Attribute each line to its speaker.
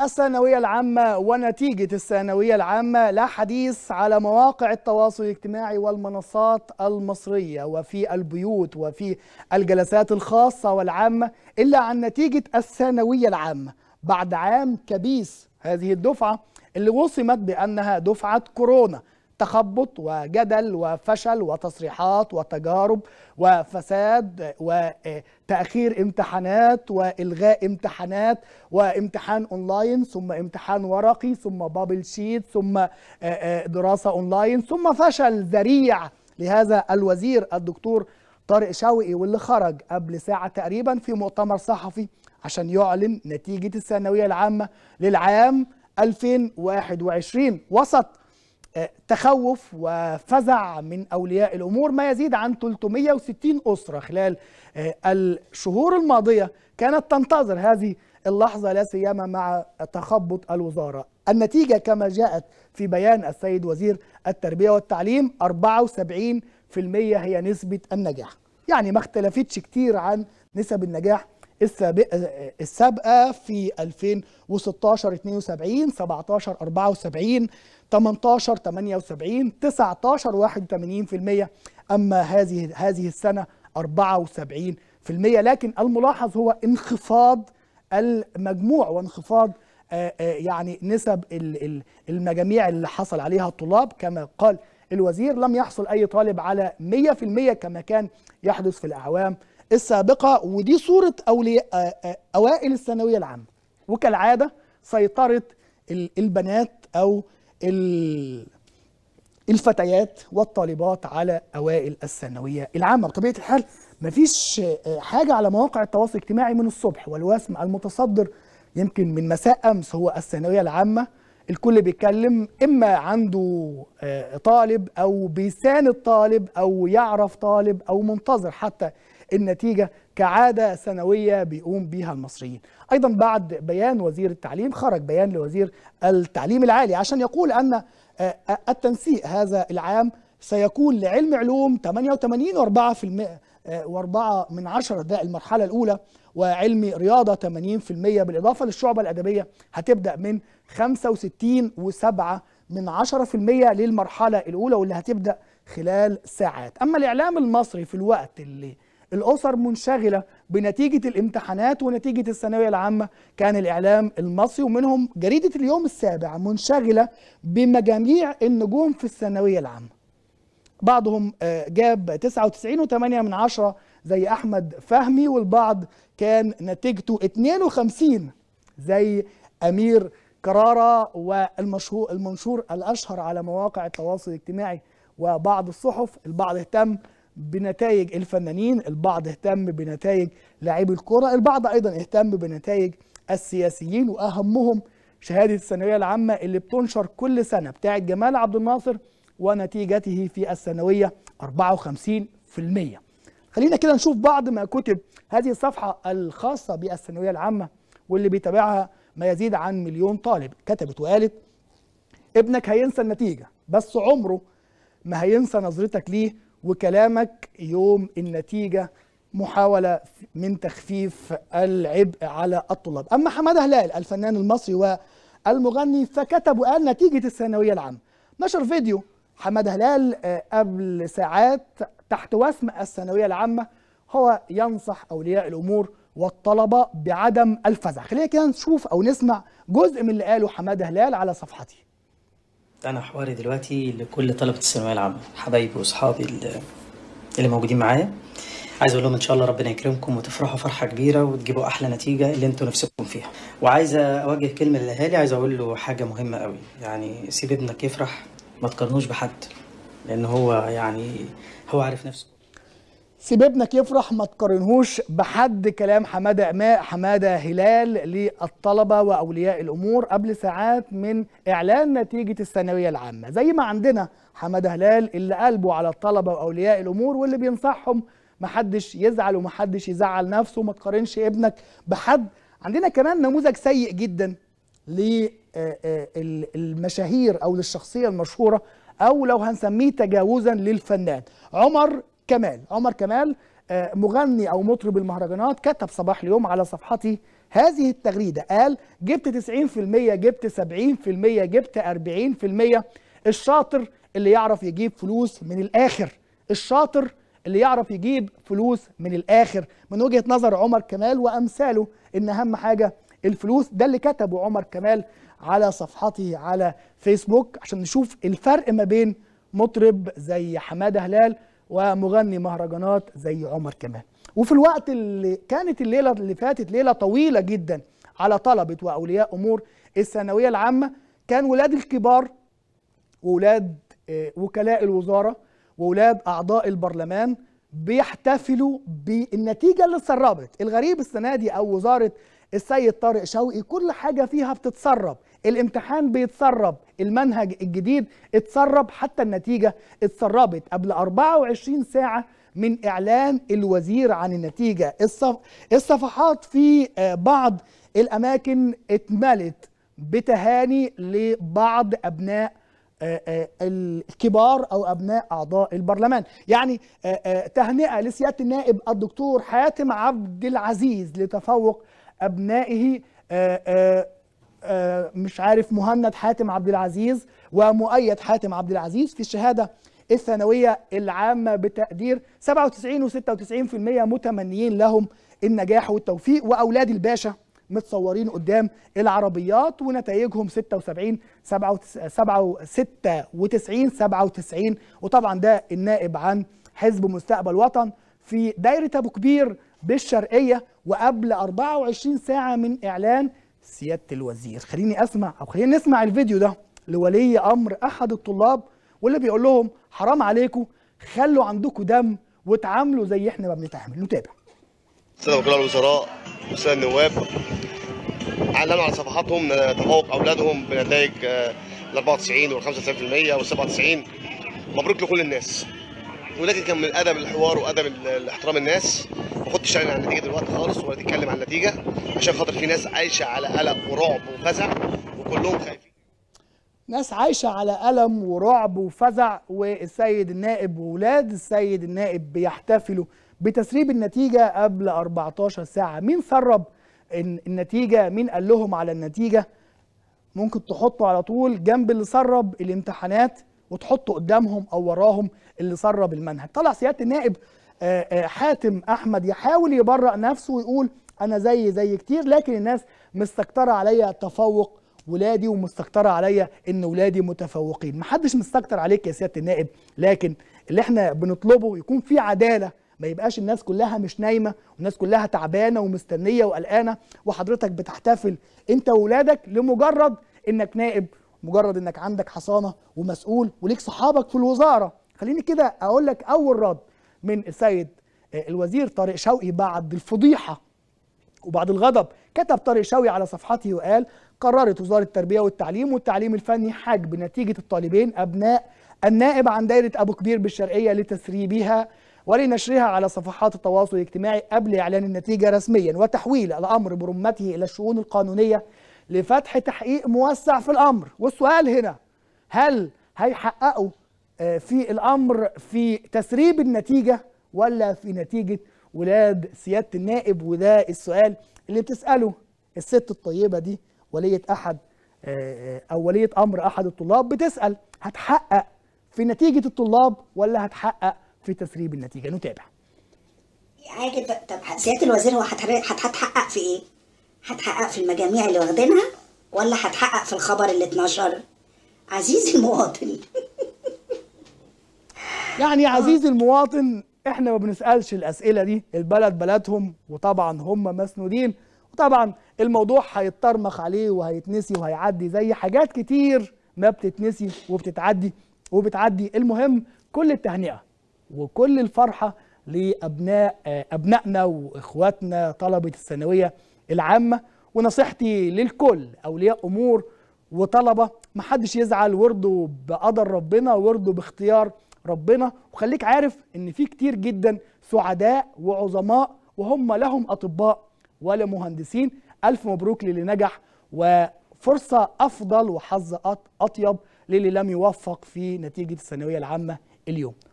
Speaker 1: الثانوية العامة ونتيجة الثانوية العامة لا حديث على مواقع التواصل الاجتماعي والمنصات المصرية وفي البيوت وفي الجلسات الخاصة والعامة إلا عن نتيجة الثانوية العامة بعد عام كبيس هذه الدفعة اللي وصمت بأنها دفعة كورونا تخبط وجدل وفشل وتصريحات وتجارب وفساد وتأخير امتحانات وإلغاء امتحانات وامتحان أونلاين ثم امتحان ورقي ثم بابل شيت ثم آه، آه، دراسة أونلاين ثم فشل ذريع لهذا الوزير الدكتور طارق شوقي واللي خرج قبل ساعة تقريبا في مؤتمر صحفي عشان يعلن نتيجة الثانوية العامة للعام 2021 وسط تخوف وفزع من أولياء الأمور ما يزيد عن 360 أسرة خلال آه، الشهور الماضية كانت تنتظر هذه اللحظة لا سيما مع تخبط الوزارة النتيجة كما جاءت في بيان السيد وزير التربية والتعليم 74% هي نسبة النجاح يعني ما اختلفتش كتير عن نسب النجاح السابقه في 2016 72 17 74 18 78 19 81% اما هذه هذه السنه 74% لكن الملاحظ هو انخفاض المجموع وانخفاض آه، آه، يعني نسب المجاميع اللي حصل عليها الطلاب كما قال الوزير لم يحصل اي طالب على 100% كما كان يحدث في الاعوام السابقة ودي صورة أولياء أوائل الثانوية العامة وكالعادة سيطرة البنات أو الفتيات والطالبات على أوائل الثانوية العامة بطبيعة الحال مفيش آه، حاجة على مواقع التواصل الاجتماعي من الصبح والوسم المتصدر يمكن من مساء أمس هو الثانوية العامة الكل بيتكلم اما عنده آه، طالب او بيساند طالب او يعرف طالب او منتظر حتى النتيجه كعاده سنويه بيقوم بيها المصريين. ايضا بعد بيان وزير التعليم خرج بيان لوزير التعليم العالي عشان يقول ان آه، آه، التنسيق هذا العام سيكون لعلم علوم 88 و4% آه، واربعة من عشرة ده المرحلة الأولى وعلمي رياضة 80% بالإضافة للشعبة الأدبية هتبدأ من 65 وسبعة من عشرة في المية للمرحلة الأولى واللي هتبدأ خلال ساعات أما الإعلام المصري في الوقت اللي الأسر منشغلة بنتيجة الامتحانات ونتيجة الثانوية العامة كان الإعلام المصري ومنهم جريدة اليوم السابع منشغلة بمجاميع النجوم في الثانوية العامة بعضهم آه، جاب 99.8 من عشرة زي أحمد فهمي والبعض كان نتيجته 52 زي أمير كرارة والمشهور المنشور الأشهر على مواقع التواصل الاجتماعي وبعض الصحف البعض اهتم بنتائج الفنانين البعض اهتم بنتائج لاعبي الكرة البعض أيضا اهتم بنتائج السياسيين وأهمهم شهادة الثانوية العامة اللي بتنشر كل سنة بتاعت جمال عبد الناصر ونتيجته في الثانوية 54% خلينا كده نشوف بعض ما كتب هذه الصفحة الخاصة بالثانوية العامة واللي بيتابعها ما يزيد عن مليون طالب كتبت وقالت ابنك هينسى النتيجة بس عمره ما هينسى نظرتك ليه وكلامك يوم النتيجة محاولة من تخفيف العبء على الطلاب أما حمادة هلال الفنان المصري والمغني فكتب وقال نتيجة الثانوية العامة نشر فيديو حماد هلال آه، قبل ساعات تحت وسم الثانويه العامه هو ينصح اولياء الامور والطلبه بعدم الفزع خلينا كده نشوف او نسمع جزء من اللي قاله حماده هلال على صفحتي انا حواري دلوقتي لكل طلبه الثانويه العامه حبايبي واصحابي اللي موجودين معايا عايز اقول لهم ان شاء الله ربنا يكرمكم وتفرحوا فرحه كبيره وتجيبوا احلى نتيجه اللي انتوا نفسكم فيها وعايز اوجه كلمه للاهالي عايز اقول له حاجه مهمه قوي يعني سيب ابنك يفرح ما تقارنوش بحد لان هو يعني هو عارف نفسه سيب ابنك يفرح ما تقارنهوش بحد كلام حماده عماء حماده هلال للطلبه واولياء الامور قبل ساعات من اعلان نتيجه الثانويه العامه زي ما عندنا حماده هلال اللي قلبه على الطلبه واولياء الامور واللي بينصحهم محدش يزعل ومحدش يزعل نفسه وما تقارنش ابنك بحد عندنا كمان نموذج سيء جدا آه، آه، المشاهير او للشخصيه المشهوره او لو هنسميه تجاوزا للفنان عمر كمال عمر كمال آه، مغني او مطرب المهرجانات كتب صباح اليوم على صفحتي هذه التغريده قال جبت 90% جبت 70% جبت 40% الشاطر اللي يعرف يجيب فلوس من الاخر الشاطر اللي يعرف يجيب فلوس من الاخر من وجهه نظر عمر كمال وامثاله ان اهم حاجه الفلوس ده اللي كتبه عمر كمال على صفحته على فيسبوك عشان نشوف الفرق ما بين مطرب زي حماده هلال ومغني مهرجانات زي عمر كمال وفي الوقت اللي كانت الليله اللي فاتت ليله طويله جدا على طلبه واولياء امور الثانويه العامه كان ولاد الكبار وولاد آه، وكلاء الوزاره وولاد اعضاء البرلمان بيحتفلوا بالنتيجه اللي اتسربت الغريب السنه دي او وزاره السيد طارق شوقي كل حاجة فيها بتتسرب الامتحان بيتسرب المنهج الجديد اتسرب حتى النتيجة اتسربت قبل 24 ساعة من إعلان الوزير عن النتيجة الصف... الصفحات في آه، بعض الأماكن اتملت بتهاني لبعض أبناء آه، آه، الكبار او ابناء اعضاء البرلمان يعني تهنئه لسياده النائب الدكتور حاتم عبد العزيز لتفوق ابنائه آه، آه، آه، مش عارف مهند حاتم عبد العزيز ومؤيد حاتم عبد العزيز في الشهاده الثانويه العامه بتقدير 97 و96% متمنيين لهم النجاح والتوفيق واولاد الباشا متصورين قدام العربيات ونتائجهم 76 96 97 وطبعا ده النائب عن حزب مستقبل وطن في دايره ابو كبير بالشرقية وقبل 24 ساعة من إعلان سيادة الوزير خليني أسمع أو خلينا نسمع الفيديو ده لولي أمر أحد الطلاب واللي بيقول لهم حرام عليكم خلوا عندكم دم وتعاملوا زي احنا ما بنتعامل نتابع الساده وكلاء الوزراء والساده النواب اعلنوا على صفحاتهم آه، تفوق اولادهم بنتائج ال 94 وال 95% وال 97 مبروك لكل الناس ولكن كان من ادب الحوار وادب احترام الناس ما خدتش عن النتيجه دلوقتي خالص ولا تتكلم عن النتيجه عشان خاطر في ناس عايشه على قلق ورعب وفزع وكلهم خايفين ناس عايشه على الم ورعب وفزع والسيد النائب واولاد السيد النائب بيحتفلوا بتسريب النتيجه قبل 14 ساعه مين سرب النتيجه مين قال لهم على النتيجه ممكن تحطه على طول جنب اللي سرب الامتحانات وتحطه قدامهم او وراهم اللي سرب المنهج طلع سياده النائب آه، آه، حاتم احمد يحاول يبرأ نفسه ويقول انا زي زي كتير لكن الناس مستكتره عليا تفوق ولادي ومستكتره عليا ان ولادي متفوقين محدش مستكتر عليك يا سياده النائب لكن اللي احنا بنطلبه يكون في عداله ما يبقاش الناس كلها مش نايمه والناس كلها تعبانه ومستنيه وقلقانه وحضرتك بتحتفل انت وولادك لمجرد انك نائب مجرد انك عندك حصانه ومسؤول وليك صحابك في الوزاره خليني كده اقول لك اول رد من السيد آه، الوزير طارق شوقي بعد الفضيحه وبعد الغضب كتب طارق شوقي على صفحته وقال قررت وزاره التربيه والتعليم والتعليم الفني حجب نتيجه الطالبين ابناء النائب عن دائره ابو كبير بالشرقيه لتسريبها ولنشرها على صفحات التواصل الاجتماعي قبل اعلان النتيجه رسميا وتحويل الامر برمته الى الشؤون القانونيه لفتح تحقيق موسع في الامر والسؤال هنا هل هيحققوا آه، في الامر في تسريب النتيجه ولا في نتيجه ولاد سياده النائب وده السؤال اللي بتساله الست الطيبه دي وليه احد آه، آه، او وليه امر احد الطلاب بتسال هتحقق في نتيجه الطلاب ولا هتحقق في تسريب النتيجه نتابع عادي طب سياده الوزير هو هتحقق في ايه؟ هتحقق في المجاميع اللي واخدينها ولا هتحقق في الخبر اللي اتنشر؟ عزيزي المواطن يعني يا عزيزي المواطن احنا ما بنسالش الاسئله دي البلد بلدهم وطبعا هم مسنودين وطبعا الموضوع هيترمخ عليه وهيتنسي وهيعدي زي حاجات كتير ما بتتنسي وبتتعدي وبتعدي المهم كل التهنئه وكل الفرحه لابناء ابنائنا واخواتنا طلبه الثانويه العامه ونصيحتي للكل اولياء امور وطلبه محدش يزعل ورده بقدر ربنا ورده باختيار ربنا وخليك عارف ان في كتير جدا سعداء وعظماء وهم لهم اطباء ولا مهندسين الف مبروك للي نجح وفرصه افضل وحظ اطيب للي لم يوفق في نتيجه الثانويه العامه اليوم